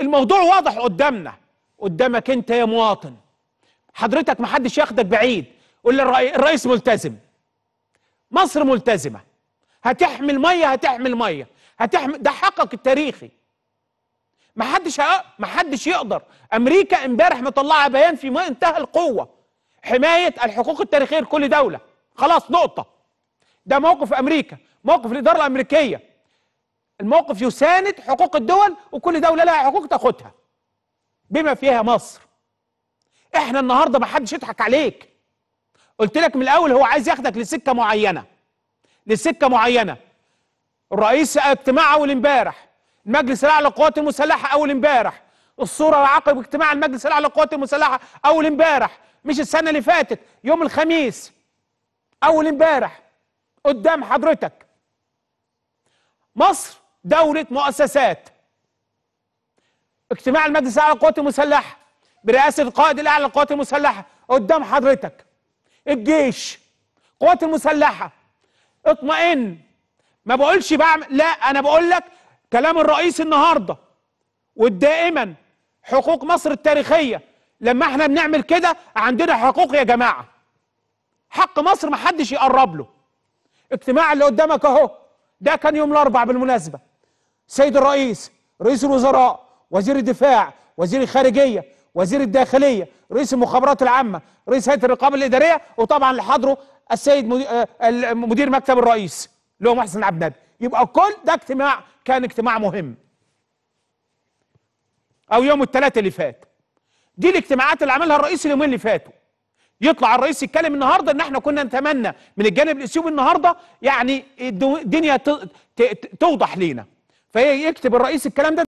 الموضوع واضح قدامنا قدامك انت يا مواطن حضرتك محدش ياخدك بعيد قول الرئيس ملتزم مصر ملتزمه هتحمل ميه هتحمل ميه هتحمل ده حقك التاريخي محدش ه... محدش يقدر امريكا امبارح مطلعه بيان في منتهى القوه حمايه الحقوق التاريخيه لكل دوله خلاص نقطه ده موقف امريكا موقف الاداره الامريكيه الموقف يساند حقوق الدول وكل دولة لها حقوق تاخدها بما فيها مصر احنا النهاردة ما حدش يضحك عليك قلت لك من الاول هو عايز ياخدك لسكة معينة لسكة معينة الرئيس اجتماع اول امبارح المجلس الاعلى للقوات المسلحة اول امبارح الصورة عقب اجتماع المجلس الاعلى للقوات المسلحة اول امبارح مش السنة اللي فاتت يوم الخميس اول امبارح قدام حضرتك مصر دولة مؤسسات اجتماع المجلس الأعلى للقوات المسلحة برئاسة القائد الأعلى للقوات المسلحة قدام حضرتك الجيش قوات المسلحة اطمئن ما بقولش بعمل لا أنا بقول لك كلام الرئيس النهاردة ودائما حقوق مصر التاريخية لما احنا بنعمل كده عندنا حقوق يا جماعة حق مصر محدش يقرب له اجتماع اللي قدامك اهو ده كان يوم الاربعاء بالمناسبه سيد الرئيس رئيس الوزراء وزير الدفاع وزير الخارجيه وزير الداخليه رئيس المخابرات العامه رئيس هيئه الرقابه الاداريه وطبعا اللي حضره السيد آه، مدير مكتب الرئيس اللي هو محسن عبد النبي يبقى كل ده اجتماع كان اجتماع مهم او يوم الثلاثة اللي فات دي الاجتماعات اللي عملها الرئيس اليومين اللي فاتوا يطلع الرئيس يتكلم النهارده ان احنا كنا نتمنى من الجانب الاثيوبي النهارده يعني الدنيا توضح لينا فيكتب الرئيس الكلام ده